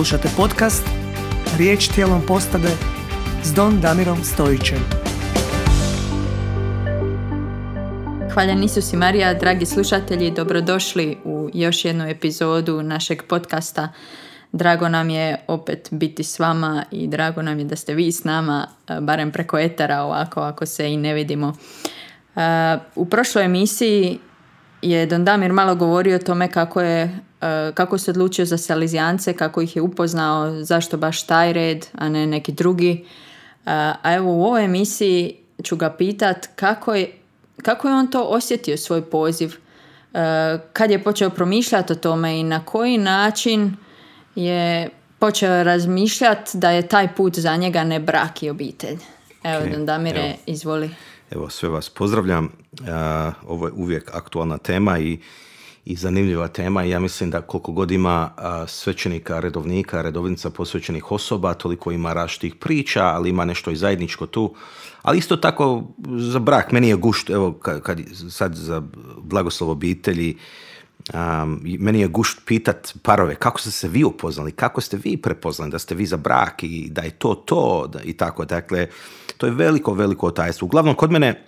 Slušate podcast Riječ tijelom postade s Don Damirom Stojićem. Hvala Nisu i Marija, dragi slušatelji, dobrodošli u još jednu epizodu našeg podcasta. Drago nam je opet biti s vama i drago nam je da ste vi s nama, eh, barem preko etara ovako, ako se i ne vidimo. Eh, u prošloj emisiji je Don Damir malo govorio o tome kako je Eh, kako se odlučio za Salizijance, kako ih je upoznao, zašto baš taj red, a ne neki drugi. Eh, a evo u ovoj emisiji ću ga pitat kako je, kako je on to osjetio svoj poziv, eh, kad je počeo promišljati o tome i na koji način je počeo razmišljati da je taj put za njega ne brak i obitelj. Evo, okay, Damire, izvoli. Evo, sve vas pozdravljam. Ovo je uvijek aktualna tema i zanimljiva tema i ja mislim da koliko god ima svećenika, redovnika, redovnica posvećenih osoba, toliko ima raštih priča, ali ima nešto i zajedničko tu. Ali isto tako za brak, meni je gušt, evo kad, sad za blagoslov obitelji, meni je gušt pitat parove kako ste se vi upoznali, kako ste vi prepoznali da ste vi za brak i da je to to da, i tako. Dakle, to je veliko, veliko tajstvo. Uglavnom, kod mene,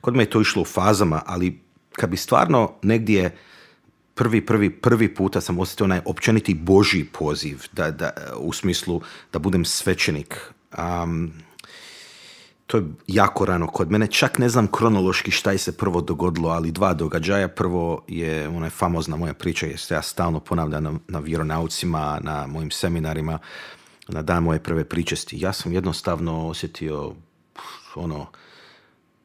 kod mene je to išlo u fazama, ali kad bi stvarno negdje prvi, prvi, prvi puta sam osjetio onaj općeniti boži poziv da, da, u smislu da budem svećenik. Um, to je jako rano kod mene. Čak ne znam kronološki šta je se prvo dogodilo, ali dva događaja. Prvo je ona famozna moja priča, jer se ja stalno ponavljam na, na vjeronaucima, na mojim seminarima, na dan moje prve pričesti. Ja sam jednostavno osjetio ono,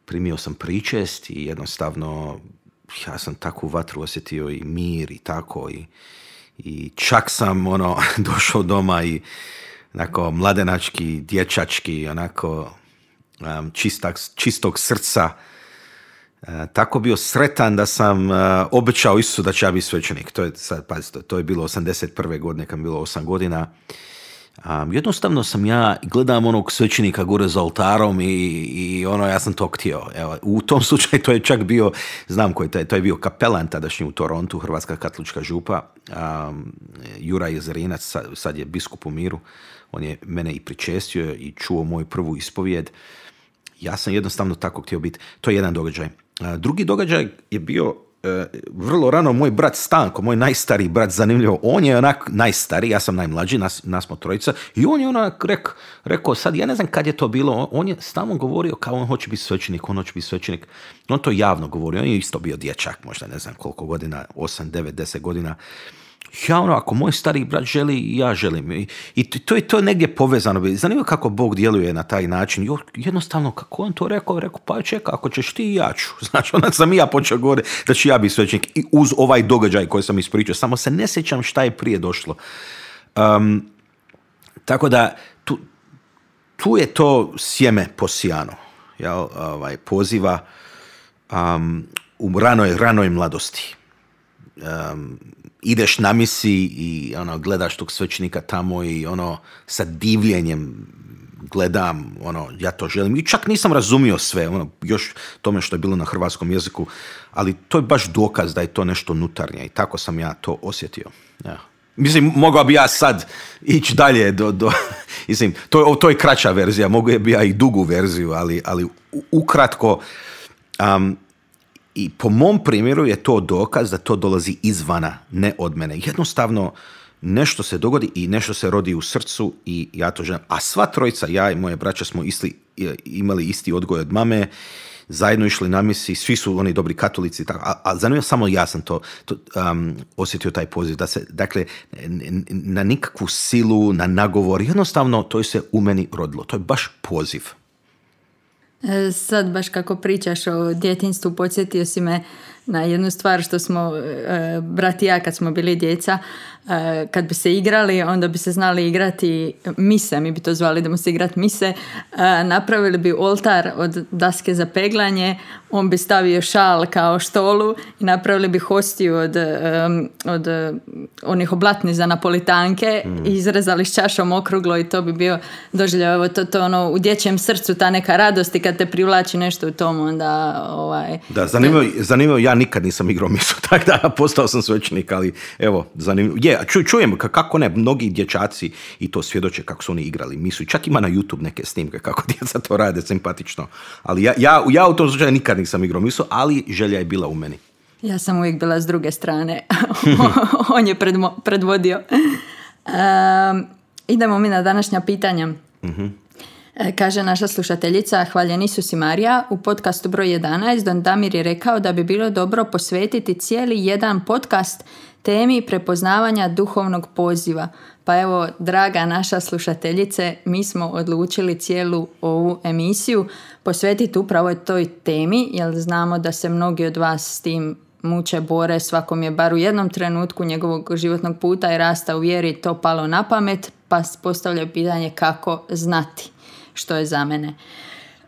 primio sam pričest i jednostavno ja sam takvu vatru osjetio i mir i tako i, čak sam ono došao doma i onako mladenački, dječački, onako čistak, čistog srca. E, tako bio sretan da sam uh, obećao Isusu da će ja biti svećenik. To je, sad, pazite, to je bilo 81. godine, kad mi bilo 8 godina. Um, jednostavno sam ja, gledam onog svećenika gore za oltarom i, i ono, ja sam to htio. Evo, u tom slučaju to je čak bio, znam koji, to je bio kapelan tadašnji u Torontu, Hrvatska katolička župa, um, Jura Jezerinac, sad, sad je biskup u miru, on je mene i pričestio i čuo moju prvu ispovijed. Ja sam jednostavno tako htio biti. To je jedan događaj. Drugi događaj je bio E, vrlo rano moj brat Stanko, moj najstariji brat, zanimljivo, on je onak najstariji, ja sam najmlađi, nas, smo trojica, i on je onak rek, rekao, sad ja ne znam kad je to bilo, on je stalno govorio kao on hoće biti svećenik, on hoće biti svećenik, on to javno govorio, on je isto bio dječak, možda ne znam koliko godina, 8, 9, 10 godina, ja ono, ako moj stari brat želi, ja želim. I to je to negdje povezano. Zanima kako Bog djeluje na taj način. Jo, jednostavno, kako on to rekao, rekao, pa čeka, ako ćeš ti, ja ću. Znači, onda sam i ja počeo govoriti da ja biti svećnik i uz ovaj događaj koji sam ispričao. Samo se ne sjećam šta je prije došlo. tako da, tu, tu, je to sjeme posijano. Ja, ovaj, poziva um, u ranoj, ranoj mladosti. Um, ideš na misi i ono, gledaš tog svećnika tamo i ono, sa divljenjem gledam, ono, ja to želim. I čak nisam razumio sve, ono, još tome što je bilo na hrvatskom jeziku, ali to je baš dokaz da je to nešto nutarnje i tako sam ja to osjetio. Ja. Mislim, mogao bi ja sad ići dalje do... do mislim, to, to je kraća verzija, mogu bi ja i dugu verziju, ali, ali ukratko... I po mom primjeru je to dokaz da to dolazi izvana, ne od mene. Jednostavno, nešto se dogodi i nešto se rodi u srcu i ja to želim. A sva trojica, ja i moje braća smo isti, imali isti odgoj od mame, zajedno išli na misi, svi su oni dobri katolici, tako, a, a zanimljivo samo ja sam to, to osjetio taj poziv, da se, dakle, na nikakvu silu, na nagovor, jednostavno to je se u meni rodilo, to je baš poziv. E, sad baš kako pričaš o djetinstvu, podsjetio si me na jednu stvar što smo, e, brat i ja kad smo bili djeca, Eh, kad bi se igrali, onda bi se znali igrati mise, mi bi to zvali da mu se igrati mise, eh, napravili bi oltar od daske za peglanje, on bi stavio šal kao štolu i napravili bi hostiju od, od eh, onih oblatni za napolitanke mm. izrezali s čašom okruglo i to bi bio doživljaj, evo to, to ono u dječjem srcu ta neka radost i kad te privlači nešto u tom onda ovaj... Da, zanimljivo, ja nikad nisam igrao misu, tako da postao sam svećnik, ali evo, zanimljivo, je, ču, čujem kako ne, mnogi dječaci i to svjedoče kako su oni igrali misu. Čak ima na YouTube neke snimke kako djeca to rade, simpatično. Ali ja, ja, ja u tom slučaju nikad nisam igrao misu, ali želja je bila u meni. Ja sam uvijek bila s druge strane. On je predvodio. Um, idemo mi na današnja pitanja. Mhm. E, kaže naša slušateljica Hvaljen Isus i Marija u podcastu broj 11 Don Damir je rekao da bi bilo dobro posvetiti cijeli jedan podcast temi prepoznavanja duhovnog poziva. Pa evo, draga naša slušateljice, mi smo odlučili cijelu ovu emisiju posvetiti upravo toj temi, jer znamo da se mnogi od vas s tim muče, bore, svakom je bar u jednom trenutku njegovog životnog puta i rasta u vjeri to palo na pamet, pa postavljaju pitanje kako znati što je za mene.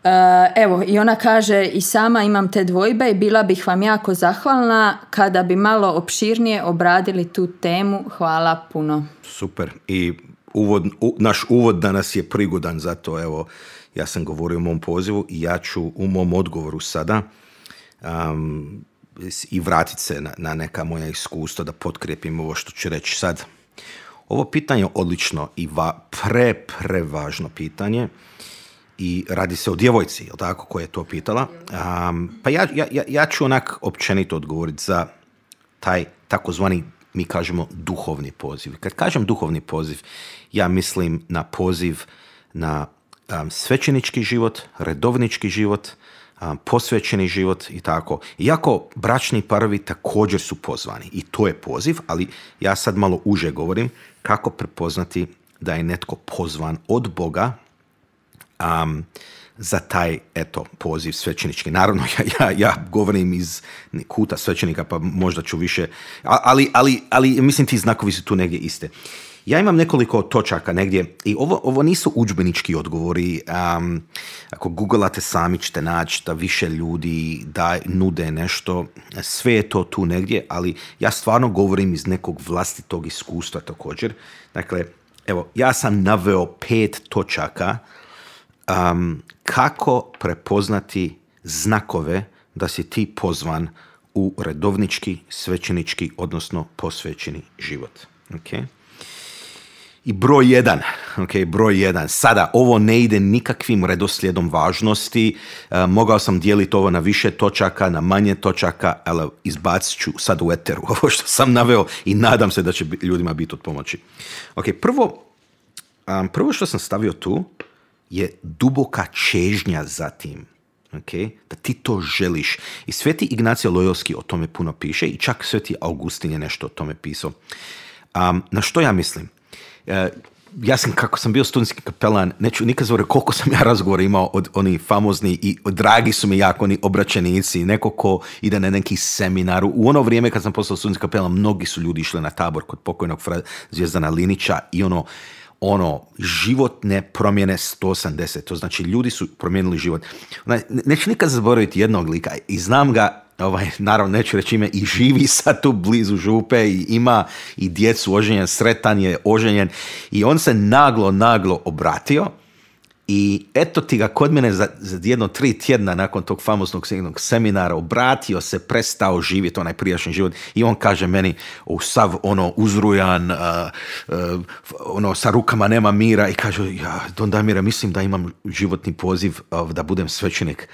Eh, evo, i ona kaže i sama imam te dvojbe i bila bih vam jako zahvalna kada bi malo opširnije obradili tu temu. Hvala puno. Super. I uvod, naš uvod danas je prigodan, zato evo, ja sam govorio o mom pozivu i ja ću u mom odgovoru sada i vratit se na, neka moja iskustva da potkrijepim ovo što ću reći sad. Ovo pitanje je odlično i va, pre, važno pitanje i radi se o djevojci, jel tako, koja je to pitala. pa ja, ja, ja ću onak općenito odgovoriti za taj takozvani, mi kažemo, duhovni poziv. Kad kažem duhovni poziv, ja mislim na poziv na svećenički život, redovnički život, posvećeni život i tako. Iako bračni parovi također su pozvani i to je poziv, ali ja sad malo uže govorim kako prepoznati da je netko pozvan od Boga um, za taj eto poziv svećenički. Naravno, ja, ja, ja govorim iz kuta svećenika, pa možda ću više, ali, ali, ali mislim ti znakovi su tu negdje iste. Ja imam nekoliko točaka negdje i ovo, ovo nisu udžbenički odgovori. ako googlate sami ćete naći da više ljudi da nude nešto. Sve je to tu negdje, ali ja stvarno govorim iz nekog vlastitog iskustva također. Dakle, evo, ja sam naveo pet točaka um, kako prepoznati znakove da si ti pozvan u redovnički, svećenički, odnosno posvećeni život. Okay? I broj jedan, ok, broj jedan. Sada, ovo ne ide nikakvim redoslijedom važnosti. E, mogao sam dijeliti ovo na više točaka, na manje točaka, ali izbacit ću sad u eteru ovo što sam naveo i nadam se da će ljudima biti od pomoći. Ok, prvo, prvo što sam stavio tu je duboka čežnja za tim. Okay? Da ti to želiš. I sveti Ignacija Lojovski o tome puno piše i čak sveti Augustin je nešto o tome pisao. na što ja mislim? E, ja sam, kako sam bio studentski kapelan, neću nikad zvore koliko sam ja razgovor imao od oni famozni i dragi su mi jako oni obraćenici, neko ko ide na neki seminar. U ono vrijeme kad sam postao studijski kapelan, mnogi su ljudi išli na tabor kod pokojnog Fra Zvijezdana Linića i ono, ono, životne promjene 180. To znači, ljudi su promijenili život. Ne, neću nikad zaboraviti jednog lika i znam ga, ovaj, naravno neću reći ime, i živi sad tu blizu župe i ima i djecu oženjen, sretan je, oženjen. I on se naglo, naglo obratio i eto ti ga kod mene za, za jedno tri tjedna nakon tog jednog seminara obratio se, prestao živjeti onaj prijašnji život i on kaže meni u sav ono uzrujan, ono sa rukama nema mira i kaže ja, Don Damire, mislim da imam životni poziv da budem svećenik.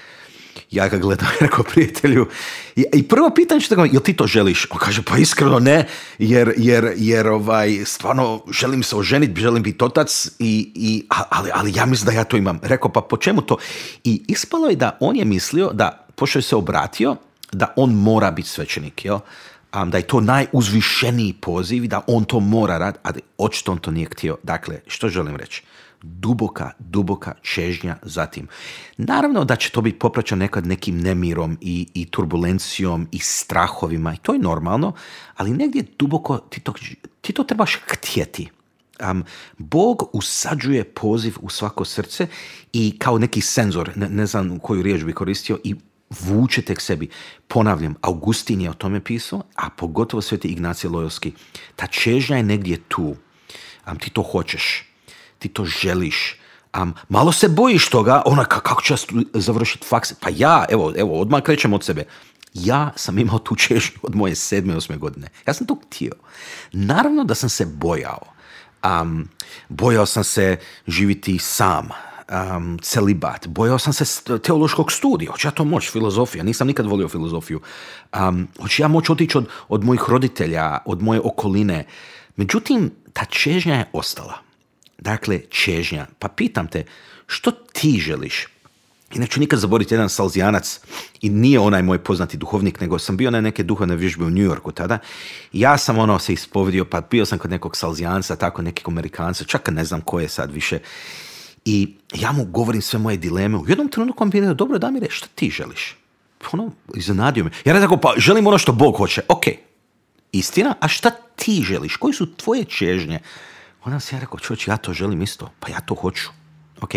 Ja ga gledam, rekao prijatelju. I, prvo pitanje što ga, jel ti to želiš? On kaže, pa iskreno ne, jer, jer, jer ovaj, stvarno želim se oženiti, želim biti otac, i, i, ali, ali ja mislim da ja to imam. Rekao, pa po čemu to? I ispalo je da on je mislio da, pošto je se obratio, da on mora biti svećenik, jel? da je to najuzvišeniji poziv i da on to mora raditi, ali očito on to nije htio. Dakle, što želim reći? duboka, duboka čežnja za tim. Naravno da će to biti popraćeno nekad nekim nemirom i, i turbulencijom i strahovima i to je normalno, ali negdje duboko ti to, ti to trebaš htjeti. Um, Bog usađuje poziv u svako srce i kao neki senzor, ne, znam koju riječ bi koristio, i vuče tek sebi. Ponavljam, Augustin je o tome pisao, a pogotovo sveti Ignacije Lojovski. Ta čežnja je negdje tu. Um, ti to hoćeš ti to želiš. A malo se bojiš toga, ona kako ću ja završiti faks? Pa ja, evo, evo, odmah krećem od sebe. Ja sam imao tu češnju od moje sedme, osme godine. Ja sam to htio. Naravno da sam se bojao. Um, bojao sam se živiti sam, um, celibat, bojao sam se teološkog studija, hoću ja to moći, filozofija, nisam nikad volio filozofiju, um, hoću ja moći otići od, od mojih roditelja, od moje okoline. Međutim, ta čežnja je ostala dakle, čežnja. Pa pitam te, što ti želiš? I neću nikad zaboriti jedan salzijanac i nije onaj moj poznati duhovnik, nego sam bio na neke duhovne vježbe u New Yorku tada. ja sam ono se ispovedio, pa bio sam kod nekog salzijanca, tako nekog amerikanca, čak ne znam ko je sad više. I ja mu govorim sve moje dileme. U jednom trenutku on mi da dobro, Damire, što ti želiš? Ono, iznenadio me. Ja rekao, pa želim ono što Bog hoće. Ok, istina, a šta ti želiš? Koji su tvoje čežnje? Onda sam ja rekao, čovječ, ja to želim isto, pa ja to hoću. Ok,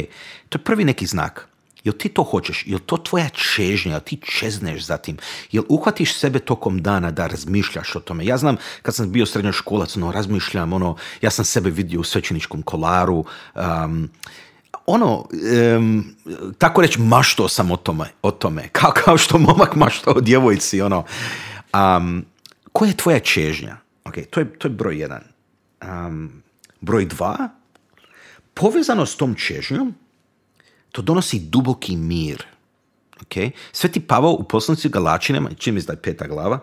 to je prvi neki znak. Jel ti to hoćeš? Jel to tvoja čežnja? Jel ti čezneš za tim? Jel uhvatiš sebe tokom dana da razmišljaš o tome? Ja znam, kad sam bio srednjoškolac, no, razmišljam, ono, ja sam sebe vidio u svećeničkom kolaru, um, ono, um, tako reći, mašto sam o tome, o tome. Kao, kao što momak mašto o djevojci, ono. Um, koja je tvoja čežnja? Ok, to je, to je broj jedan. Um, Broj dva, povezano s tom čežnjom, to donosi duboki mir. Okay? Sveti Pavao u poslanici Galačinama, čim izdaj peta glava,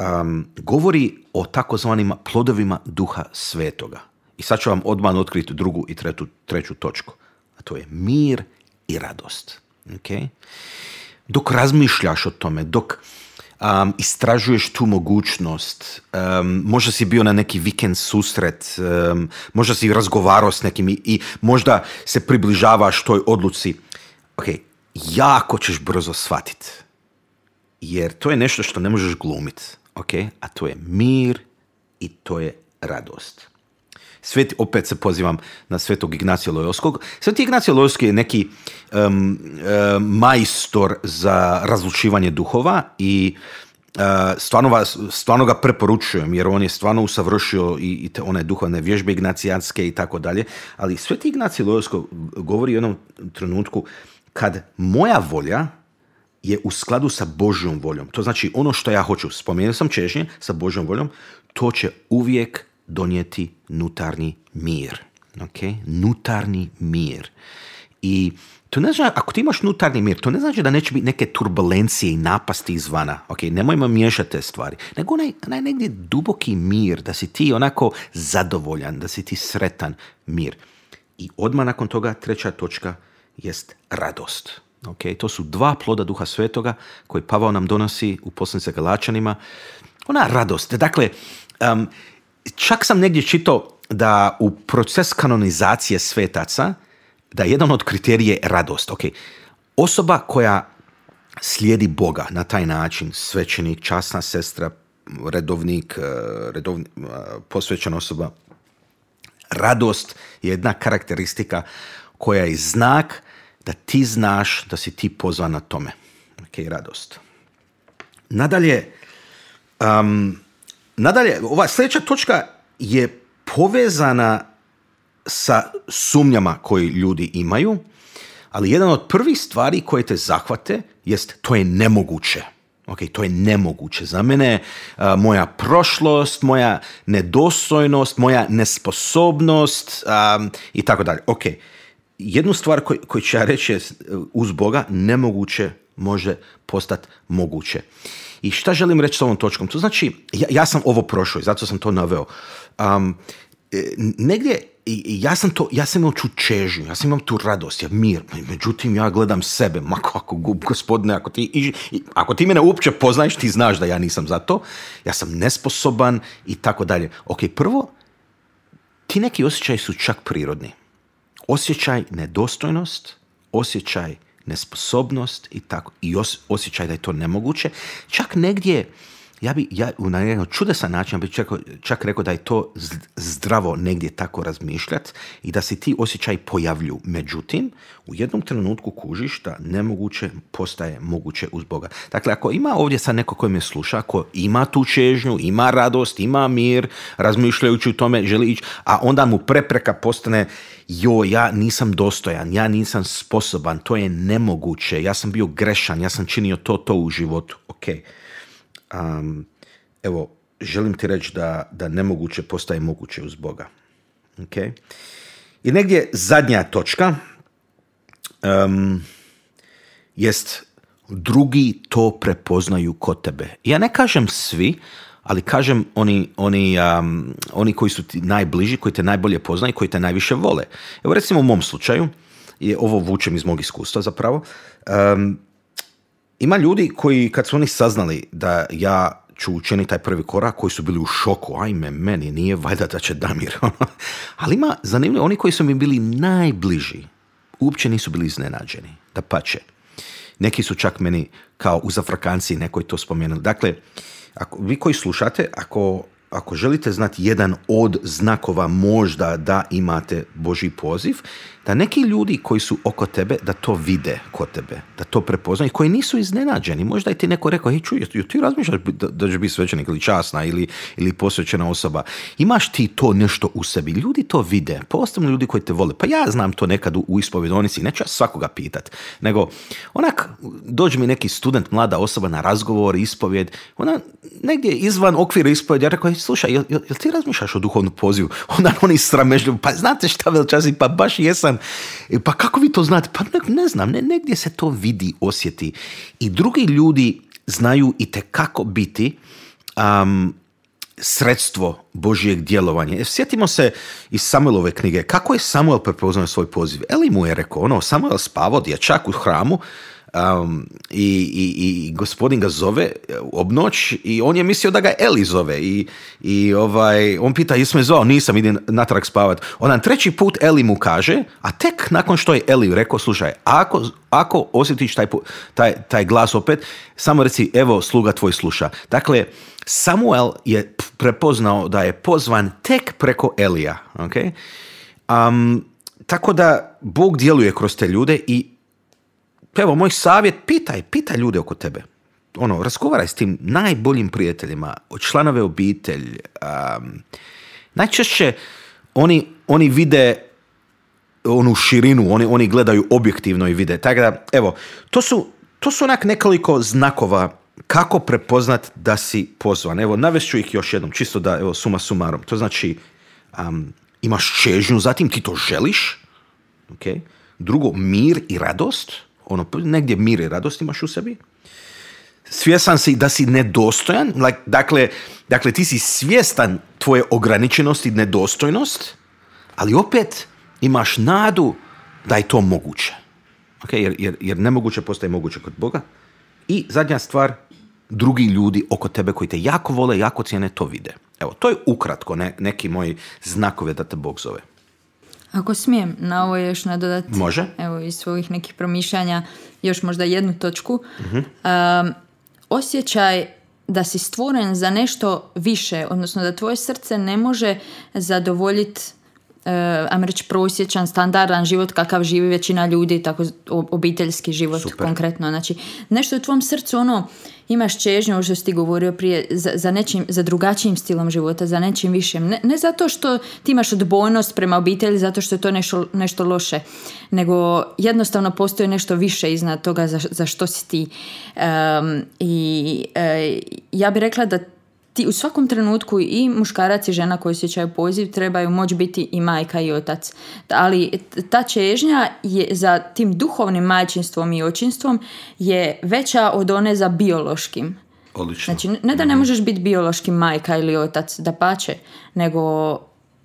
um, govori o takozvanim plodovima duha svetoga. I sad ću vam odmah otkriti drugu i tretu, treću točku. A to je mir i radost. Okay? Dok razmišljaš o tome, dok um, istražuješ tu mogućnost. Um, možda si bio na neki vikend susret, um, možda si razgovarao s nekim i, i možda se približavaš toj odluci. Ok, jako ćeš brzo shvatit Jer to je nešto što ne možeš glumiti. Ok, a to je mir i to je radost. Sveti, opet se pozivam na svetog Ignacija Lojovskog. Sveti Ignacija Lojovski je neki um, majstor za razlučivanje duhova i Uh, stvarno, stvarno ga preporučujem jer on je stvarno usavršio i, i te one duhovne vježbe ignacijanske i tako dalje, ali Sveti Ignacij Lojovsko govori u jednom trenutku kad moja volja je u skladu sa Božjom voljom. To znači ono što ja hoću, spomenuo sam čežnje sa Božjom voljom, to će uvijek donijeti nutarni mir. Okay? Nutarnji mir. I to ne znači, ako ti imaš nutarnji mir, to ne znači da neće biti neke turbulencije i napasti izvana. Ok, nemojmo miješati te stvari. Nego onaj, onaj negdje duboki mir, da si ti onako zadovoljan, da si ti sretan mir. I odmah nakon toga treća točka jest radost. ok to su dva ploda duha svetoga koji Pavao nam donosi u poslanice Galačanima. Ona radost. Dakle, um, čak sam negdje čitao da u proces kanonizacije svetaca, da jedan od kriterije radost. Ok, osoba koja slijedi Boga na taj način, svećenik, časna sestra, redovnik, eh, redovni, eh, posvećena osoba, radost je jedna karakteristika koja je znak da ti znaš da si ti pozvan na tome. Ok, radost. Nadalje, um, Nadalje, ova sljedeća točka je povezana sa sumnjama koje ljudi imaju, ali jedan od prvih stvari koje te zahvate jest to je nemoguće. Ok, to je nemoguće za mene. E, moja prošlost, moja nedostojnost, moja nesposobnost i tako dalje. Ok, jednu stvar koju, koju ću ja reći je e, uz Boga nemoguće može postati moguće. I šta želim reći s ovom točkom? To znači, ja, sam ovo prošao i zato sam to naveo. Um, negdje ja sam to, ja sam imao tu ja sam imao tu radost, ja mir, međutim ja gledam sebe, ma kako, gospodine, ako ti, ako ti mene uopće poznaješ, ti znaš da ja nisam za to, ja sam nesposoban i tako dalje. Ok, prvo, ti neki osjećaj su čak prirodni. Osjećaj nedostojnost, osjećaj nesposobnost i tako i osjećaj da je to nemoguće. Čak negdje ja bi ja, na jedan čudesan način bi čak, čak rekao da je to zdravo negdje tako razmišljati i da se ti osjećaj pojavlju. Međutim, u jednom trenutku kužiš da nemoguće postaje moguće uz Boga. Dakle, ako ima ovdje sad neko koji me sluša, ako ima tu čežnju, ima radost, ima mir, razmišljajući u tome, želi ići, a onda mu prepreka postane jo, ja nisam dostojan, ja nisam sposoban, to je nemoguće, ja sam bio grešan, ja sam činio to, to u životu. Ok. evo, želim ti reći da, da nemoguće postaje moguće uz Boga. Okay? I negdje zadnja točka jest drugi to prepoznaju kod tebe. Ja ne kažem svi, ali kažem oni, oni, oni koji su ti najbliži, koji te najbolje poznaju, koji te najviše vole. Evo recimo u mom slučaju, je, ovo vučem iz mog iskustva zapravo, ima ljudi koji kad su oni saznali da ja su taj prvi korak koji su bili u šoku. Ajme, meni nije valjda da će Damir. Ono. Ali ima zanimljivo, oni koji su mi bili najbliži uopće nisu bili iznenađeni. Da pače. Neki su čak meni kao u zafrakanciji nekoj to spomenuli. Dakle, ako, vi koji slušate, ako ako želite znati jedan od znakova možda da imate Boži poziv, da neki ljudi koji su oko tebe, da to vide kod tebe, da to prepoznaju, koji nisu iznenađeni. Možda je ti neko rekao, hej, čuj, ti razmišljaš da, biti svećenik ili časna ili, ili posvećena osoba. Imaš ti to nešto u sebi. Ljudi to vide, posebno ljudi koji te vole. Pa ja znam to nekad u, u ispovedonici, neću ja svakoga pitat. Nego, onak, dođe mi neki student, mlada osoba na razgovor, ispovjed, ona negdje izvan okvira ispovjed, ja rekao, slušaj, jel, jel ti razmišljaš o duhovnom pozivu? Onda oni sramežljivo, pa znate šta velčasi, pa baš jesam. E, pa kako vi to znate? Pa ne, ne znam, ne, negdje se to vidi, osjeti. I drugi ljudi znaju i kako biti sredstvo Božijeg djelovanja. E, sjetimo se iz Samuelove knjige. Kako je Samuel prepoznao svoj poziv? Eli mu je rekao, ono, Samuel spavao dječak u hramu, i, i, i, gospodin ga zove e, obnoć i on je mislio da ga Eli zove i, i ovaj, on pita jesme je zvao, nisam, idem natrag spavat Onda treći put Eli mu kaže a tek nakon što je Eli rekao slušaj, ako, ako osjetiš taj, taj, taj glas opet samo reci evo sluga tvoj sluša dakle Samuel je prepoznao da je pozvan tek preko Elija okay? um, tako da Bog djeluje kroz te ljude i evo, moj savjet, pitaj, pitaj ljude oko tebe. Ono, razgovaraj s tim najboljim prijateljima, članove obitelj. Um, najčešće oni, oni vide onu širinu, oni, oni gledaju objektivno i vide. Tako da, evo, to su, to su nekoliko znakova kako prepoznat da si pozvan. Evo, navest ću ih još jednom, čisto da, evo, suma sumarom. To znači, imaš čežnju, zatim ti to želiš, okay? drugo, mir i radost, ono, negdje mire i radost imaš u sebi, svjestan si da si nedostojan, dakle, dakle ti si svjestan tvoje ograničenosti i nedostojnost, ali opet imaš nadu da je to moguće. Okay? Jer, jer, jer nemoguće postaje moguće kod Boga. I zadnja stvar, drugi ljudi oko tebe koji te jako vole, jako cijene, to vide. Evo, to je ukratko neki moji znakove da te Bog zove. Ako smijem na ovo još nadodati Može. Evo, iz svojih nekih promišljanja još možda jednu točku. Um, osjećaj da si stvoren za nešto više, odnosno da tvoje srce ne može zadovoljiti E, ajmo reći prosječan, standardan život kakav živi većina ljudi, tako obiteljski život konkretno. Znači, nešto u tvom srcu ono, imaš čežnju, što si ti govorio prije, za, nečim, za drugačijim stilom života, za nečim višem. Ne, zato što ti imaš odbojnost prema obitelji, zato što je to nešto, nešto loše, nego jednostavno postoji nešto više iznad toga za, za što si ti. I e, ja bih rekla da ti u svakom trenutku i muškarac i žena koji osjećaju poziv trebaju moći biti i majka i otac. Ali ta čežnja je za tim duhovnim majčinstvom i očinstvom je veća od one za biološkim. Odlično. Znači, ne da ne mhm. možeš biti biološki majka ili otac, da pače, nego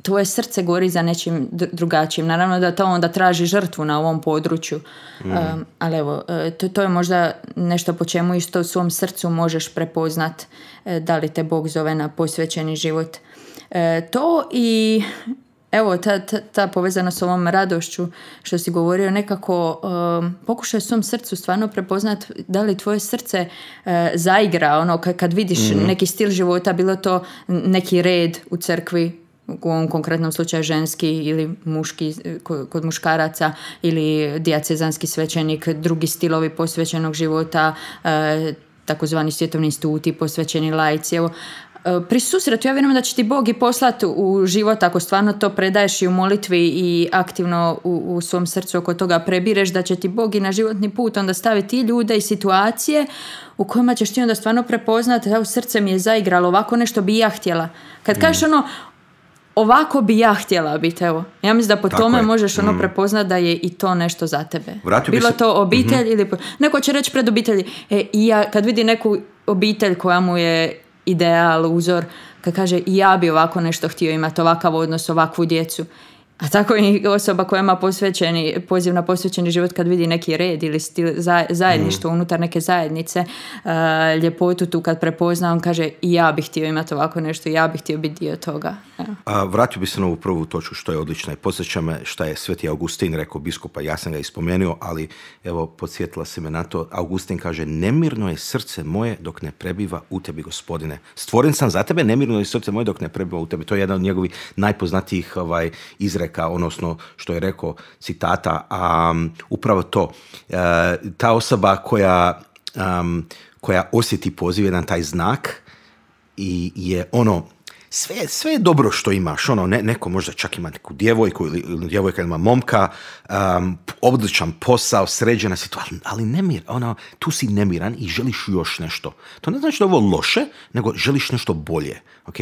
tvoje srce gori za nečim drugačijim. Naravno da to onda traži žrtvu na ovom području. Mm. ali evo, e, to, je možda nešto po čemu isto u svom srcu možeš prepoznat e, da li te Bog zove na posvećeni život. E, to i evo ta, ta, povezana s ovom radošću što si govorio nekako um, pokušaj svom srcu stvarno prepoznat da li tvoje srce zaigra ono kad, vidiš mm. neki stil života bilo to neki red u crkvi u ovom konkretnom slučaju ženski ili muški kod muškaraca ili dijacezanski svećenik, drugi stilovi posvećenog života, e, takozvani svjetovni instituti, posvećeni lajci. Evo, e, pri susretu ja vjerujem da će ti Bog i poslati u život ako stvarno to predaješ i u molitvi i aktivno u, u svom srcu oko toga prebireš da će ti Bog i na životni put onda staviti i ljude i situacije u kojima ćeš ti onda stvarno prepoznati da u srce mi je zaigralo ovako nešto bi ja htjela. Kad mm. kažeš ono ovako bi ja htjela biti, evo. Ja mislim da po tome možeš ono mm. da je i to nešto za tebe. Vratio Bilo to mhm. obitelj ili... Neko će reći pred obitelji, e, ja, kad vidi neku obitelj koja mu je ideal, uzor, kad kaže ja bi ovako nešto htio imati, ovakav odnos, ovakvu djecu. A tako i osoba koja ima posvećeni, poziv na posvećeni život kad vidi neki red ili stil, zajedništvo mm. unutar neke zajednice, uh, ljepotu tu kad prepozna, on kaže i ja bih htio imati ovako nešto, ja bih htio biti dio toga. A, vratio bi se na ovu prvu točku što je odlična i posjeća me što je Sveti Augustin rekao biskupa, ja sam ga ispomenuo, ali evo podsjetila se me na to, Augustin kaže nemirno je srce moje dok ne prebiva u tebi gospodine. Stvoren sam za tebe, nemirno je srce moje dok ne prebiva u tebi. To je jedan od njegovih najpoznatijih ovaj, izreka, odnosno što je rekao citata, a upravo to. E, ta osoba koja, koja osjeti poziv jedan taj znak i je ono, sve, sve je dobro što imaš, ono, neko možda čak ima neku djevojku ili, ili djevojka ima momka, um, odličan posao, sređena situacija, ali nemir, ono, tu si nemiran i želiš još nešto. To ne znači da je ovo loše, nego želiš nešto bolje. ok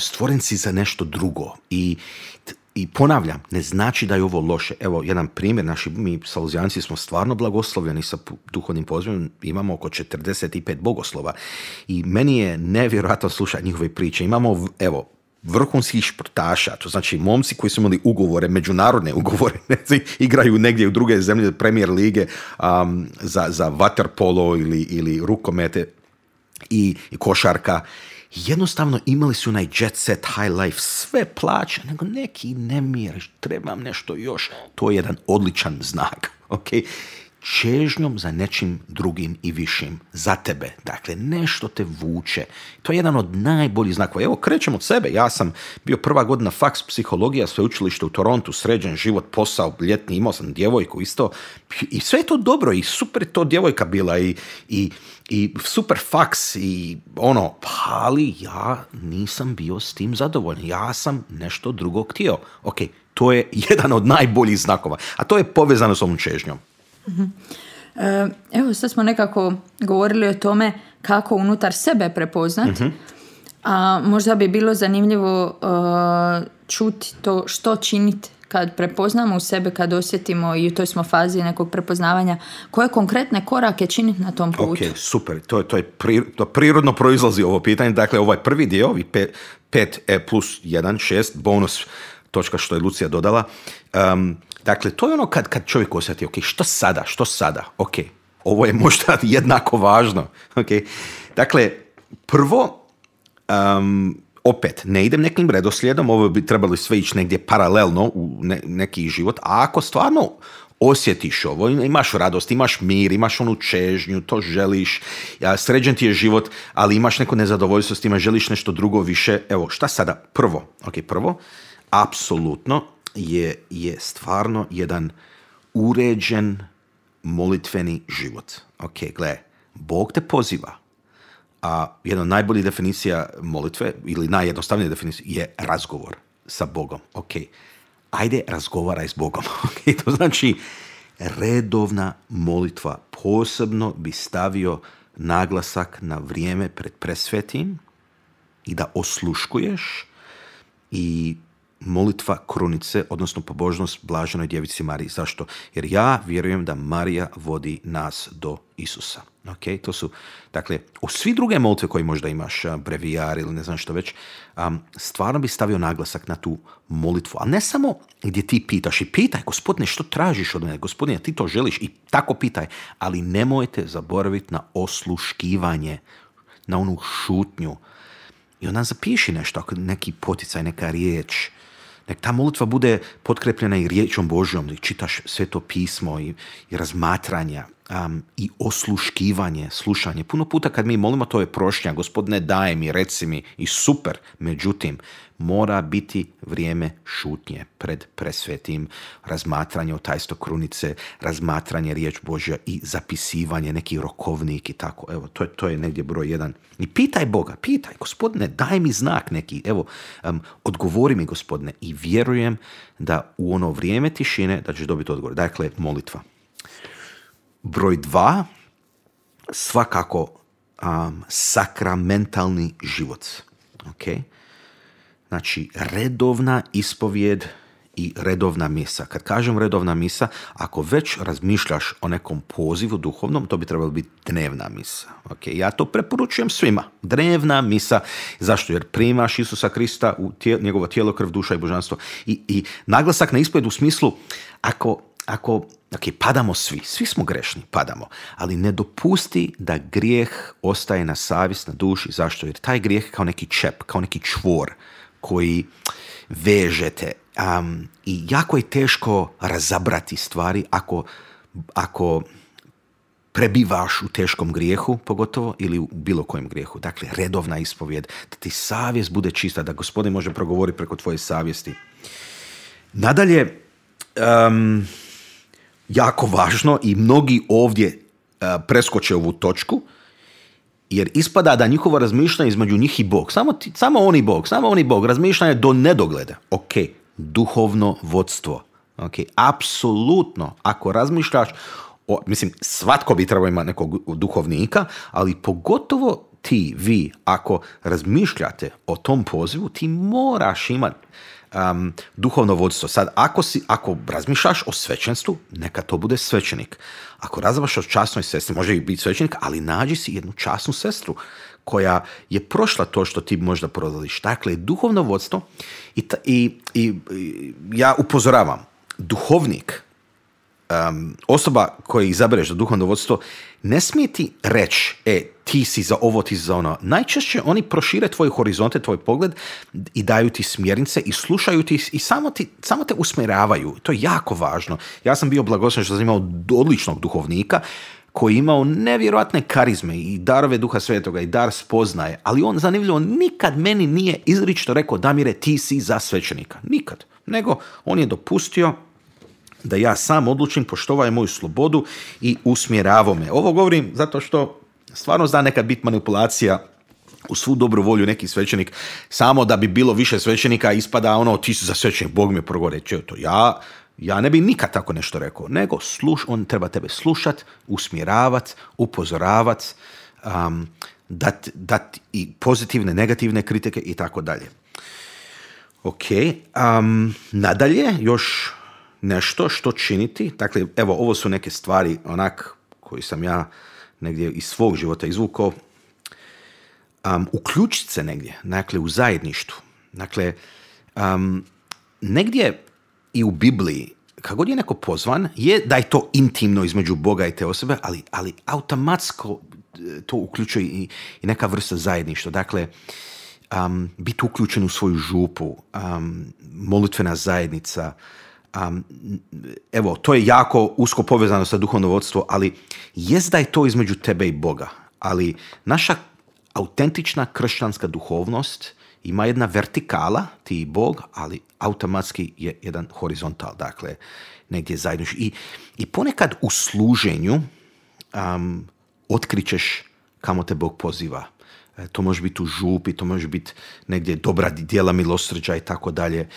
stvoren si za nešto drugo i i ponavljam, ne znači da je ovo loše. Evo, jedan primjer, naši mi saluzijanci smo stvarno blagoslovljeni sa duhovnim pozivom, imamo oko 45 bogoslova i meni je nevjerojatno slušati njihove priče. Imamo, evo, vrhunskih športaša, to znači momci koji su imali ugovore, međunarodne ugovore, ne igraju negdje u druge zemlje premijer lige za, za vaterpolo ili, ili rukomete i, i košarka jednostavno imali su onaj jet set high life, sve plaća, nego neki nemir, trebam nešto još. To je jedan odličan znak. Okay? čežnjom za nečim drugim i višim, za tebe. Dakle, nešto te vuče. To je jedan od najboljih znakova. Evo, krećem od sebe. Ja sam bio prva godina faks psihologija, učilište u Torontu, sređen život, posao, ljetni, imao sam djevojku isto. I sve je to dobro i super to djevojka bila i, i, i super faks i ono, ali ja nisam bio s tim zadovoljan. Ja sam nešto drugo htio. Ok, to je jedan od najboljih znakova. A to je povezano s ovom čežnjom. Mhm. Evo sad smo nekako govorili o tome kako unutar sebe prepoznati mhm. A možda bi bilo zanimljivo uh, čuti to što činiti kad prepoznamo u sebe, kad osjetimo i u toj smo fazi nekog prepoznavanja, koje konkretne korake činiti na tom putu? super. To, je, to, je prirodno proizlazi ovo pitanje. Dakle, ovaj prvi dio, ovi 5E e plus 1, 6, bonus točka što je Lucija dodala, um, Dakle, to je ono kad, kad čovjek osjeti, ok, što sada, što sada, ok, ovo je možda jednako važno, ok. Dakle, prvo, um, opet, ne idem nekim redoslijedom, ovo bi trebalo sve ići negdje paralelno u neki život, a ako stvarno osjetiš ovo, imaš radost, imaš mir, imaš onu čežnju, to želiš, sređen ti je život, ali imaš neko nezadovoljstvo s time, želiš nešto drugo više, evo, šta sada? Prvo, ok, prvo, apsolutno je, je stvarno jedan uređen molitveni život. Ok, gle, Bog te poziva, a jedna od najboljih definicija molitve, ili najjednostavnija definicija, je razgovor sa Bogom. Ok, ajde razgovaraj s Bogom. ok to znači redovna molitva. Posebno bi stavio naglasak na vrijeme pred presvetim i da osluškuješ i molitva krunice, odnosno pobožnost blaženoj djevici Mariji. Zašto? Jer ja vjerujem da Marija vodi nas do Isusa. Ok, to su, dakle, u svi druge molitve koje možda imaš, brevijar ili ne znam što već, stvarno bi stavio naglasak na tu molitvu. a ne samo gdje ti pitaš i pitaj, gospodine, što tražiš od mene, gospodine, ti to želiš i tako pitaj, ali nemojte zaboraviti na osluškivanje, na onu šutnju. I onda zapiši nešto, neki poticaj, neka riječ, Nek ta molitva bude potkrepljena i riječom Božjom, i čitaš sve to pismo i razmatranja um, i osluškivanje, slušanje. Puno puta kad mi molimo to je prošnja, gospodine daj mi, reci mi i super, međutim mora biti vrijeme šutnje pred presvetim, razmatranje tajsto krunice, razmatranje riječ Božja i zapisivanje, neki rokovnik i tako. Evo, to je, to je negdje broj jedan. I pitaj Boga, pitaj, gospodine, daj mi znak neki, evo, odgovori mi gospodine i vjerujem da u ono vrijeme tišine da ćeš dobiti odgovor. Dakle, molitva. Broj dva, svakako sakramentalni život. Okay? Znači, redovna ispovjed i redovna misa. Kad kažem redovna misa, ako već razmišljaš o nekom pozivu duhovnom, to bi trebalo biti dnevna misa. Okay, ja to preporučujem svima. Dnevna misa. Zašto? Jer primaš Isusa Krista u njegovo tijelo, krv, duša i božanstvo. I, i naglasak na ispovjed u smislu, ako ako, ok, padamo svi, svi smo grešni, padamo, ali ne dopusti da grijeh ostaje na savjest, na duši. Zašto? Jer taj grijeh kao neki čep, kao neki čvor koji vežete. I jako je teško razabrati stvari ako, ako prebivaš u teškom grijehu pogotovo ili u bilo kojem grijehu. Dakle, redovna ispovjed, da ti savjest bude čista, da gospodin može progovori preko tvoje savjesti. Nadalje, um, jako važno i mnogi ovdje e, preskoče ovu točku, jer ispada da njihovo razmišljanje između njih i Bog, samo, samo oni Bog, samo oni Bog, razmišljanje do nedogleda. Ok, duhovno vodstvo. Ok, apsolutno, ako razmišljaš, o, mislim, svatko bi trebao imati nekog duhovnika, ali pogotovo ti, vi, ako razmišljate o tom pozivu, ti moraš imati um, duhovno vodstvo. Sad, ako, si, ako razmišljaš o svećenstvu, neka to bude svećenik. Ako razmišljaš o časnoj sestri, može i biti svećenik, ali nađi si jednu časnu sestru koja je prošla to što ti možda prodališ. Dakle, duhovno vodstvo i, i, i, i ja upozoravam, duhovnik um, osoba koja izabereš za duhovno vodstvo ne smije ti reći, e, ti si za ovo, ti si za ono. Najčešće oni prošire tvoje horizonte, tvoj pogled i daju ti smjernice i slušaju ti i samo, ti, samo te usmjeravaju. To je jako važno. Ja sam bio blagosan što sam imao odličnog duhovnika koji je imao nevjerojatne karizme i darove duha svetoga i dar spoznaje, ali on zanimljivo nikad meni nije izrično rekao Damire ti si za svećenika. Nikad. Nego on je dopustio da ja sam odlučim poštovaj moju slobodu i usmjeravo me. Ovo govorim zato što stvarno zna nekad bit manipulacija u svu dobru volju neki svećenik, samo da bi bilo više svećenika ispada ono ti su za svećenik, Bog mi progore, to ja, ja ne bi nikad tako nešto rekao, nego sluš, on treba tebe slušat, usmjeravat, upozoravat, um, dat, i pozitivne, negativne kritike i tako dalje. Ok, um, nadalje još nešto što činiti. Dakle, evo, ovo su neke stvari onak koji sam ja negdje iz svog života izvukao. Um, uključiti se negdje, dakle, u zajedništvu. Dakle, um, negdje i u Bibliji, kako god je neko pozvan, je da je to intimno između Boga i te osobe, ali, ali automatsko e, to uključuje i, i neka vrsta zajedništva. Dakle, um, biti uključen u svoju župu, um, molitvena zajednica, um, evo, to je jako usko povezano sa vodstvo ali jest da je to između tebe i Boga, ali naša autentična kršćanska duhovnost ima jedna vertikala, ti i Bog, ali automatski je jedan horizontal, dakle, negdje zajedno I, I ponekad u služenju um, otkrićeš kamo te Bog poziva. E, to može biti u župi, to može biti negdje dobra djela milosrđa i tako dalje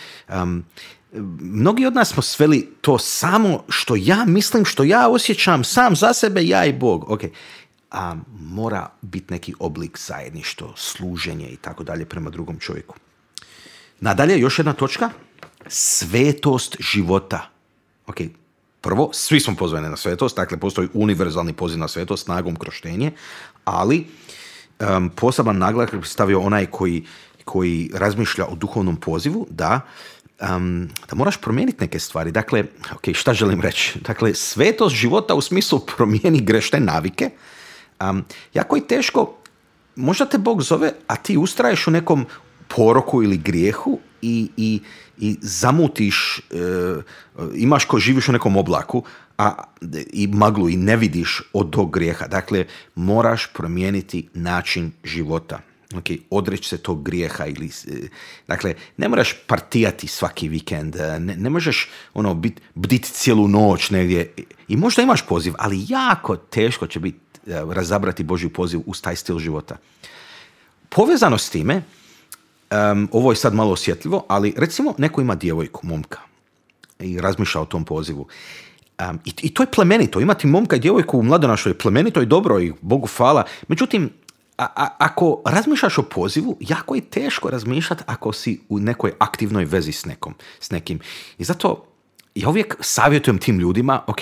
mnogi od nas smo sveli to samo što ja mislim, što ja osjećam sam za sebe, ja i Bog. Ok, a mora biti neki oblik zajedništvo, služenje i tako dalje prema drugom čovjeku. Nadalje, još jedna točka, svetost života. Ok, prvo, svi smo pozvani na svetost, dakle postoji univerzalni poziv na svetost, snagom kroštenje, ali poseban naglasak stavio onaj koji, koji razmišlja o duhovnom pozivu, da um, da moraš promijeniti neke stvari. Dakle, ok, šta želim reći? Dakle, svetost života u smislu promijeni grešne navike. jako je teško, možda te Bog zove, a ti ustraješ u nekom poroku ili grijehu i, i, i zamutiš, e, imaš ko živiš u nekom oblaku a, i maglu i ne vidiš od tog grijeha. Dakle, moraš promijeniti način života ok, odreći se tog grijeha ili, e, dakle, ne moraš partijati svaki vikend, e, ne, možeš ono, bit, bditi cijelu noć negdje i možda imaš poziv, ali jako teško će biti e, razabrati Božji poziv uz taj stil života. Povezano s time, um, ovo je sad malo osjetljivo, ali recimo neko ima djevojku, momka, i razmišlja o tom pozivu. Um, i, I to je plemenito, imati momka i djevojku u mladonašoj je plemenito i dobro i Bogu hvala. Međutim, a, a, ako razmišljaš o pozivu, jako je teško razmišljati ako si u nekoj aktivnoj vezi s, nekom, s nekim. I zato ja uvijek savjetujem tim ljudima, ok,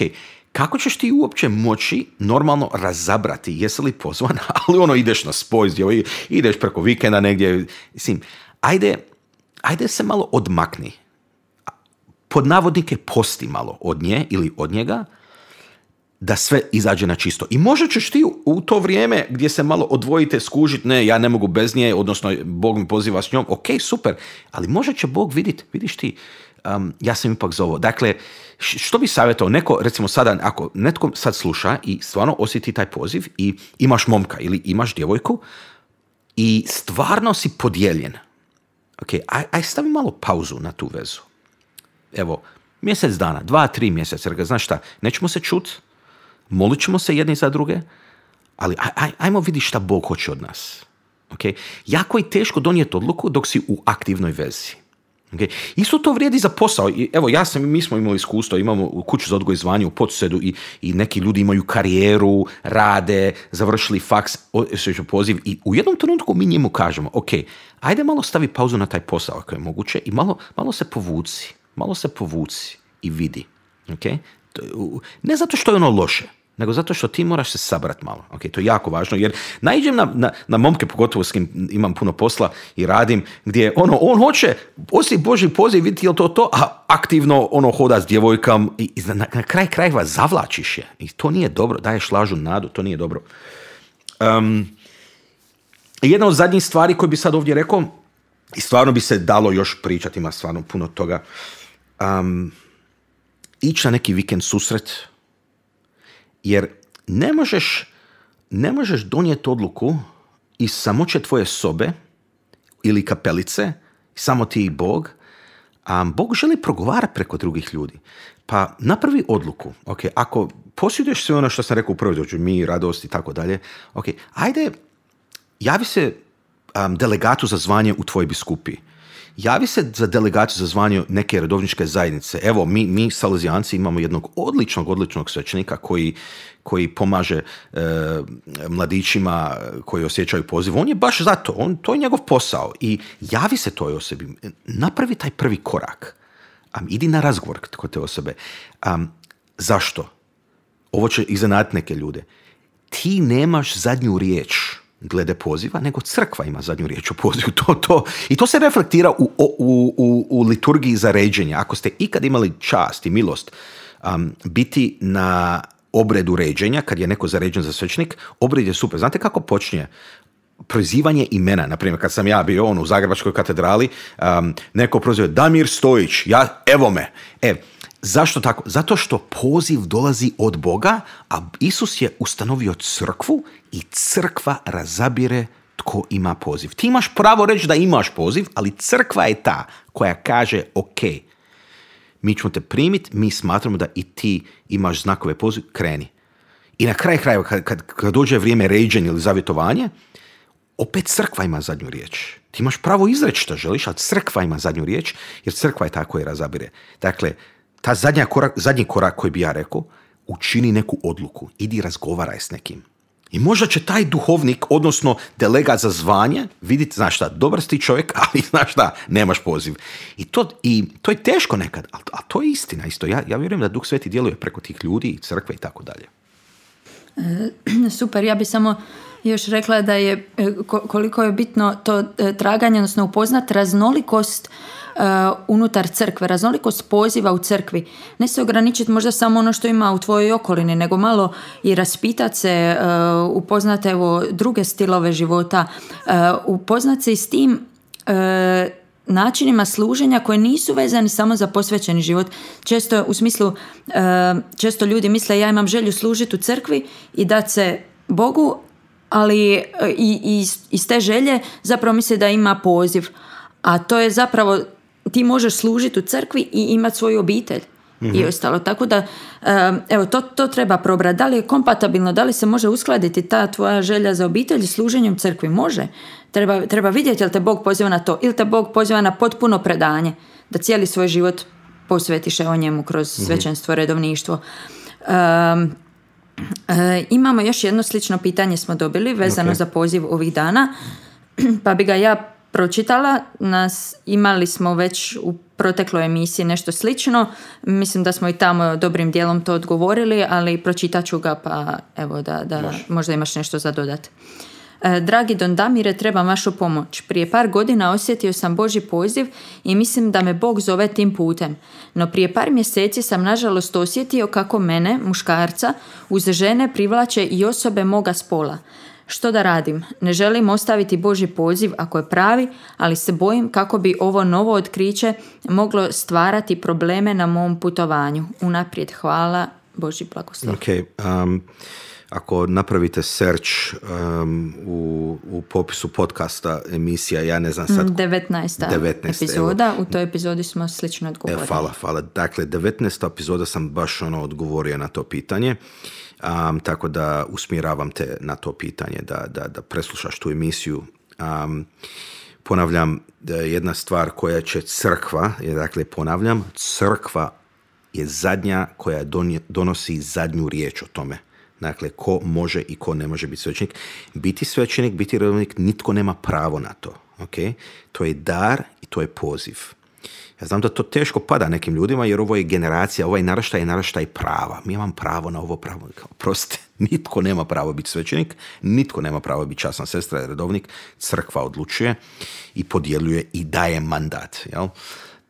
kako ćeš ti uopće moći normalno razabrati jesi li pozvan, ali ono ideš na spoj, ideš preko vikenda negdje, mislim, ajde, ajde se malo odmakni. Pod navodnike posti malo od nje ili od njega, da sve izađe na čisto. I možda ćeš ti u to vrijeme gdje se malo odvojite, skužit, ne, ja ne mogu bez nje, odnosno Bog mi poziva s njom, ok, super, ali možda će Bog vidit, vidiš ti, um, ja sam ipak zovo. Dakle, što bi savjetovao? Neko, recimo sada, ako netko sad sluša i stvarno osjeti taj poziv i imaš momka ili imaš djevojku i stvarno si podijeljen, ok, aj, aj stavi malo pauzu na tu vezu. Evo, mjesec dana, dva, tri mjeseca, znaš šta, nećemo se čuti, molit ćemo se jedni za druge, ali aj, ajmo vidjeti šta Bog hoće od nas. Okay? Jako je teško donijeti odluku dok si u aktivnoj vezi. Okay? Isto to vrijedi za posao. evo, ja sam, mi smo imali iskustvo, imamo kuću za odgoj zvanje u podsedu i, i neki ljudi imaju karijeru, rade, završili faks, poziv i u jednom trenutku mi njemu kažemo, ok, ajde malo stavi pauzu na taj posao ako je moguće i malo, malo se povuci, malo se povuci i vidi. Okay? Ne zato što je ono loše, nego zato što ti moraš se sabrat malo. Ok, to je jako važno, jer naiđem na, na, momke, pogotovo s kim imam puno posla i radim, gdje ono, on hoće, osim Boži poziv, vidjeti to to, a aktivno ono hoda s djevojkam i, na, na, kraj krajeva zavlačiš je. I to nije dobro, daješ lažu nadu, to nije dobro. Um, jedna od zadnjih stvari koje bi sad ovdje rekao, i stvarno bi se dalo još pričati, ima stvarno puno toga, um, ići na neki vikend susret, jer ne možeš, ne možeš donijeti odluku iz samoće tvoje sobe ili kapelice, samo ti i Bog, a Bog želi progovarati preko drugih ljudi. Pa napravi odluku. ako posjeduješ sve ono što sam rekao u prvoj dođu, mi, radost i tako dalje, ok, ajde, javi se delegatu za zvanje u tvojoj biskupi javi se za delegaciju za zvanje neke redovničke zajednice. Evo, mi, mi salizijanci imamo jednog odličnog, odličnog svećenika koji, koji pomaže e, mladićima koji osjećaju poziv. On je baš zato, on, to je njegov posao i javi se toj osobi. Napravi taj prvi korak. Um, idi na razgovor kod te osobe. Um, zašto? Ovo će iznenati neke ljude. Ti nemaš zadnju riječ glede poziva, nego crkva ima zadnju riječ o pozivu. To, to, I to se reflektira u, u, u, liturgiji za ređenje. Ako ste ikad imali čast i milost um, biti na obredu ređenja, kad je neko zaređen za svečnik, obred je super. Znate kako počinje? prozivanje imena. Naprimjer, kad sam ja bio on u Zagrebačkoj katedrali, um, neko prozio Damir Stojić, ja, evo me. E, Zašto tako? Zato što poziv dolazi od Boga, a Isus je ustanovio crkvu i crkva razabire tko ima poziv. Ti imaš pravo reći da imaš poziv, ali crkva je ta koja kaže ok, mi ćemo te primiti, mi smatramo da i ti imaš znakove poziv, kreni. I na kraj krajeva, kad, dođe vrijeme ređenja ili zavjetovanje, opet crkva ima zadnju riječ. Ti imaš pravo izreći što želiš, ali crkva ima zadnju riječ, jer crkva je ta koja razabire. Dakle, ta zadnja korak, zadnji korak koji bi ja rekao, učini neku odluku, idi razgovaraj s nekim. I možda će taj duhovnik, odnosno delega za zvanje, vidjeti, znaš šta, dobar si čovjek, ali znaš šta, nemaš poziv. I to, i to je teško nekad, ali, to je istina isto. Ja, ja vjerujem da Duh Sveti djeluje preko tih ljudi i crkve i tako dalje. Super, ja bih samo još rekla da je e, koliko je bitno to e, traganje, odnosno upoznat raznolikost e, unutar crkve, raznolikost poziva u crkvi. Ne se ograničiti možda samo ono što ima u tvojoj okolini, nego malo i raspitati se, upoznati evo druge stilove života, upoznati se i s tim načinima služenja koji nisu vezani samo za posvećeni život. Često u smislu, eh, često ljudi misle ja imam želju služiti u crkvi i dat se Bogu, ali eh, i, iz te želje zapravo misle da ima poziv. A to je zapravo, ti možeš služiti u crkvi i imati svoju obitelj mm i mhm. ostalo. Tako da, evo, to, to treba probrati. Da li je kompatibilno, da li se može uskladiti ta tvoja želja za obitelj služenjem crkvi? Može. Treba, treba vidjeti li te Bog poziva na to ili te Bog poziva na potpuno predanje, da cijeli svoj život posvetiš o njemu kroz mhm. svećenstvo, redovništvo. E, imamo još jedno slično pitanje smo dobili vezano za poziv ovih dana, pa bi ga ja pročitala, nas imali smo već u protekloj emisiji nešto slično. Mislim da smo i tamo dobrim dijelom to odgovorili, ali pročitat ću ga pa evo da, da možda imaš nešto za dodat. E, dragi Don Damire, treba vašu pomoć. Prije par godina osjetio sam Boži poziv i mislim da me Bog zove tim putem. No prije par mjeseci sam nažalost osjetio kako mene, muškarca, uz žene privlače i osobe moga spola. Što da radim? Ne želim ostaviti Boži poziv ako je pravi, ali se bojim kako bi ovo novo otkriće moglo stvarati probleme na mom putovanju. Unaprijed hvala, Boži blagoslov. Okay, um ako napravite search um, u, u popisu podcasta emisija, ja ne znam sad... 19. 19. epizoda, u toj epizodi smo slično e, odgovorili. E, hvala, hvala. Dakle, 19. epizoda sam baš ono odgovorio na to pitanje, um, tako da usmjeravam te na to pitanje, da, da, da preslušaš tu emisiju. Um, ponavljam, jedna stvar koja će crkva, je dakle ponavljam, crkva je zadnja koja donosi zadnju riječ o tome dakle ko može i ko ne može biti svećenik. Biti svećenik, biti redovnik, nitko nema pravo na to. Okay? To je dar i to je poziv. Ja znam da to teško pada nekim ljudima jer ovo je generacija, ovaj naraštaj je naraštaj prava. Mi imam pravo na ovo pravo. Proste, nitko nema pravo biti svećenik, nitko nema pravo biti časna sestra, redovnik. Crkva odlučuje i podjeljuje i daje mandat. Jel?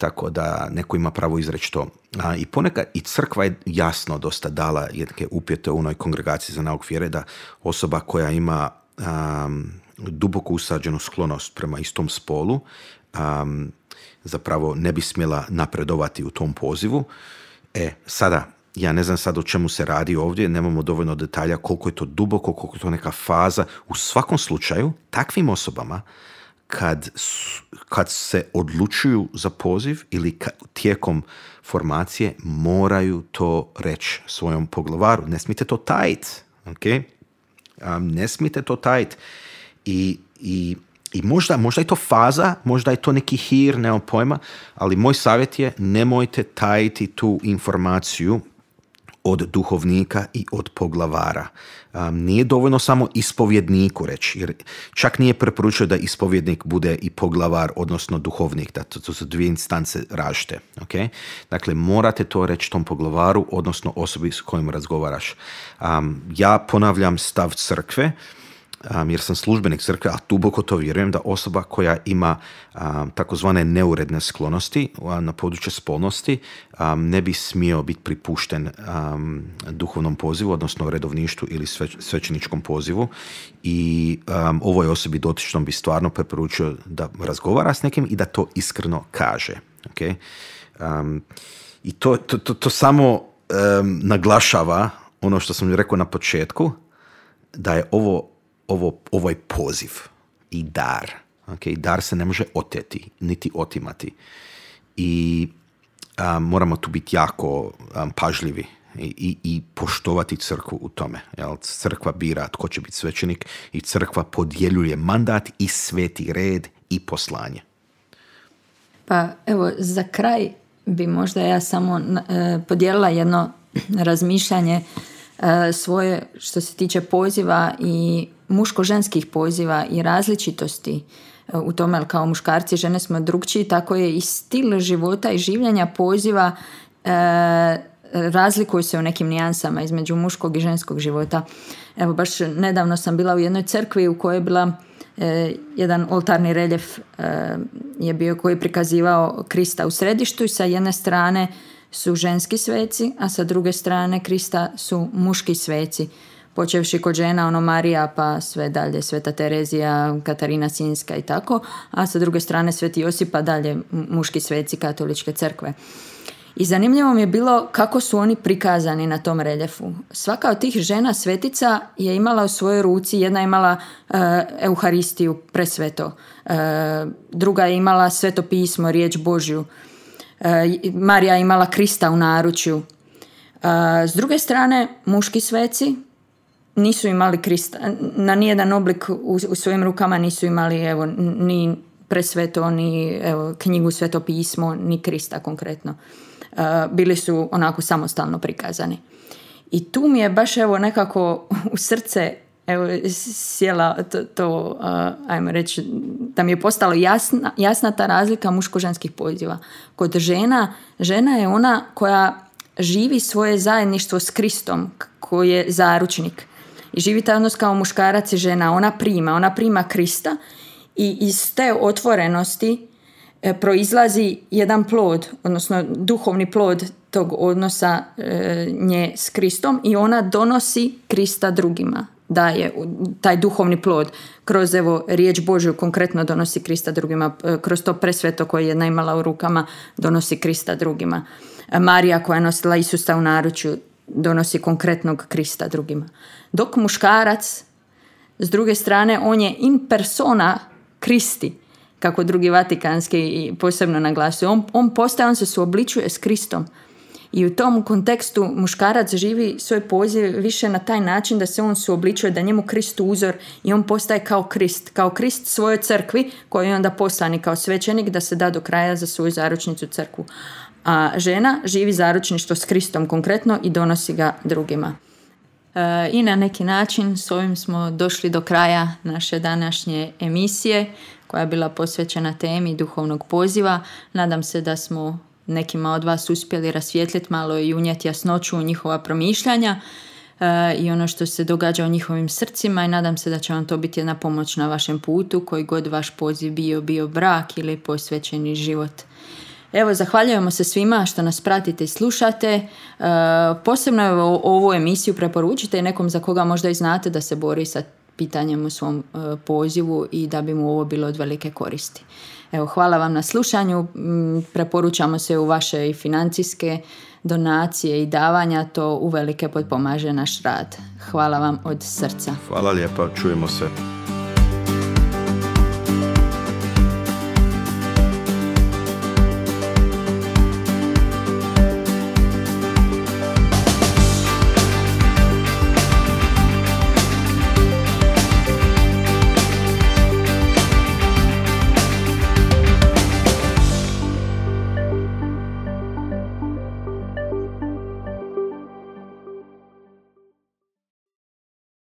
tako da neko ima pravo izreći to. I ponekad i crkva je jasno dosta dala jedne upjete u onoj kongregaciji za nauk vjere da osoba koja ima duboku duboko usađenu sklonost prema istom spolu zapravo ne bi smjela napredovati u tom pozivu. E, sada, ja ne znam sad o čemu se radi ovdje, nemamo dovoljno detalja koliko je to duboko, koliko je to neka faza. U svakom slučaju, takvim osobama kad, kad se odlučuju za poziv ili tijekom formacije moraju to reći svojom poglavaru. Ne smijete to tajit. Okay? ne smijete to tajit. I, i, i možda, možda je to faza, možda je to neki hir, nemam pojma, ali moj savjet je nemojte tajiti tu informaciju od duhovnika i od poglavara. Nije dovoljno samo ispovjedniku reći, jer čak nije preporučio da ispovjednik bude i poglavar, odnosno duhovnik, da to su dvije instance rašte. Okay? Dakle, morate to reći tom poglavaru, odnosno osobi s kojim razgovaraš. Ja ponavljam stav crkve, um, jer sam službenik crkve, a duboko to vjerujem da osoba koja ima um, takozvane neuredne sklonosti na području spolnosti ne bi smio biti pripušten duhovnom pozivu, odnosno redovništu ili svećeničkom pozivu i ovoj osobi dotičnom bi stvarno preporučio da razgovara s nekim i da to iskreno kaže. Okay? I to, to, to, to samo naglašava ono što sam rekao na početku, da je ovo ovo, ovaj poziv i dar. Okay? Dar se ne može oteti, niti otimati. I a, moramo tu biti jako pažljivi i, i, poštovati crkvu u tome. Jel? Crkva bira tko će biti svećenik i crkva podjeljuje mandat i sveti red i poslanje. Pa evo, za kraj bi možda ja samo e, podijelila jedno razmišljanje e, svoje što se tiče poziva i muško-ženskih poziva i različitosti e, u tome, ali kao muškarci žene smo drugčiji, tako je i stil života i življenja poziva e, razlikuju se u nekim nijansama između muškog i ženskog života. Evo, baš nedavno sam bila u jednoj crkvi u kojoj je bila e, jedan oltarni reljef e, je bio koji je prikazivao Krista u središtu i sa jedne strane su ženski sveci, a sa druge strane Krista su muški sveci počevši kod žena ono Marija pa sve dalje Sveta Terezija, Katarina Sinska i tako, a sa druge strane Sveti Josip pa dalje muški sveci katoličke crkve. I zanimljivo mi je bilo kako su oni prikazani na tom reljefu. Svaka od tih žena svetica je imala u svojoj ruci, jedna je imala eh, Euharistiju, presveto, eh, druga je imala sveto pismo, riječ Božju, eh, Marija je imala Krista u naručju. s druge strane, muški sveci, nisu imali krista, na nijedan oblik u, svojim rukama nisu imali evo, ni presveto, ni evo, knjigu sveto pismo, ni krista konkretno. E, bili su onako samostalno prikazani. I tu mi je baš evo nekako u srce evo, sjela to, to uh, ajmo reći, da mi je postalo jasna, jasna ta razlika muško-ženskih poziva. Kod žena, žena je ona koja živi svoje zajedništvo s Kristom, koji je zaručnik i živi taj odnos kao muškarac i žena. Ona prima, ona prima Krista i iz te otvorenosti e, proizlazi jedan plod, odnosno duhovni plod tog odnosa e, nje s Kristom i ona donosi Krista drugima daje taj duhovni plod kroz evo riječ Božju konkretno donosi Krista drugima, e, kroz to presveto koje je imala u rukama donosi Krista drugima. Marija koja je nosila Isusa u naručju donosi konkretnog Krista drugima. Dok muškarac, s druge strane, on je in persona Kristi, kako drugi vatikanski posebno naglasuje. On, on postaje, on se suobličuje s Kristom. I u tom kontekstu muškarac živi svoj poziv više na taj način da se on suobličuje, da njemu Krist uzor i on postaje kao Krist, kao Krist svojoj crkvi koji je onda poslani kao svećenik da se da do kraja za svoju zaručnicu crkvu. A žena živi zaručništvo s Kristom konkretno i donosi ga drugima. I na neki način s ovim smo došli do kraja naše današnje emisije koja je bila posvećena temi duhovnog poziva. Nadam se da smo nekima od vas uspjeli rasvijetliti malo i unijeti jasnoću u njihova promišljanja e, i ono što se događa u njihovim srcima i nadam se da će vam to biti jedna pomoć na vašem putu koji god vaš poziv bio, bio brak ili posvećeni život. Evo, zahvaljujemo se svima što nas pratite i slušate. E, posebno je ovu emisiju preporučite nekom za koga možda i znate da se bori sa pitanjem u svom e, pozivu i da bi mu ovo bilo od velike koristi. Evo, hvala vam na slušanju. Mm, preporučamo se u vaše i financijske donacije i davanja. To uvelike potpomaže naš rad. Hvala vam od srca. Hvala lijepa. Čujemo se.